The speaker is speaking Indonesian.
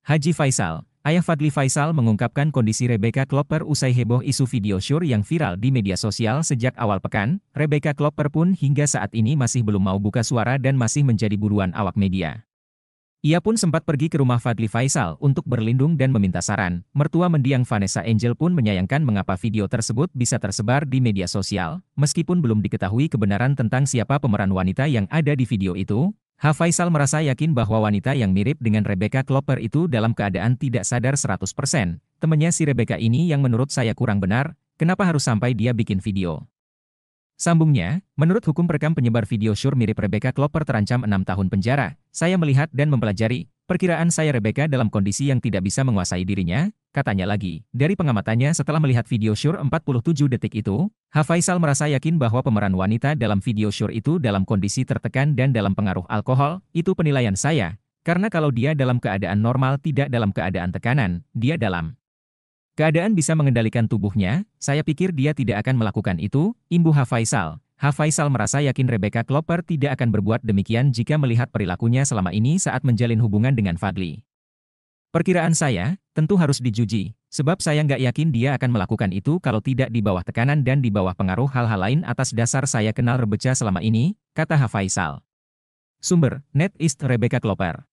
Haji Faisal, ayah Fadli Faisal mengungkapkan kondisi Rebecca Klopper usai heboh isu video syur yang viral di media sosial sejak awal pekan, Rebecca Klopper pun hingga saat ini masih belum mau buka suara dan masih menjadi buruan awak media. Ia pun sempat pergi ke rumah Fadli Faisal untuk berlindung dan meminta saran. Mertua mendiang Vanessa Angel pun menyayangkan mengapa video tersebut bisa tersebar di media sosial, meskipun belum diketahui kebenaran tentang siapa pemeran wanita yang ada di video itu, H. Faisal merasa yakin bahwa wanita yang mirip dengan Rebecca Klopper itu dalam keadaan tidak sadar 100%. Temannya si Rebecca ini yang menurut saya kurang benar, kenapa harus sampai dia bikin video. Sambungnya, menurut hukum perekam penyebar video sure mirip Rebecca Klopper terancam 6 tahun penjara, saya melihat dan mempelajari, perkiraan saya Rebecca dalam kondisi yang tidak bisa menguasai dirinya, katanya lagi. Dari pengamatannya setelah melihat video sure 47 detik itu, Hafaisal merasa yakin bahwa pemeran wanita dalam video Sure itu dalam kondisi tertekan dan dalam pengaruh alkohol, itu penilaian saya, karena kalau dia dalam keadaan normal tidak dalam keadaan tekanan, dia dalam keadaan bisa mengendalikan tubuhnya, saya pikir dia tidak akan melakukan itu, imbu Hafaisal. Hafaisal merasa yakin Rebecca Klopper tidak akan berbuat demikian jika melihat perilakunya selama ini saat menjalin hubungan dengan Fadli. Perkiraan saya, Tentu harus dijuji, sebab saya nggak yakin dia akan melakukan itu kalau tidak di bawah tekanan dan di bawah pengaruh hal-hal lain atas dasar saya kenal Rebecca selama ini, kata Hafaisal. Sumber, Net East Rebecca Kloper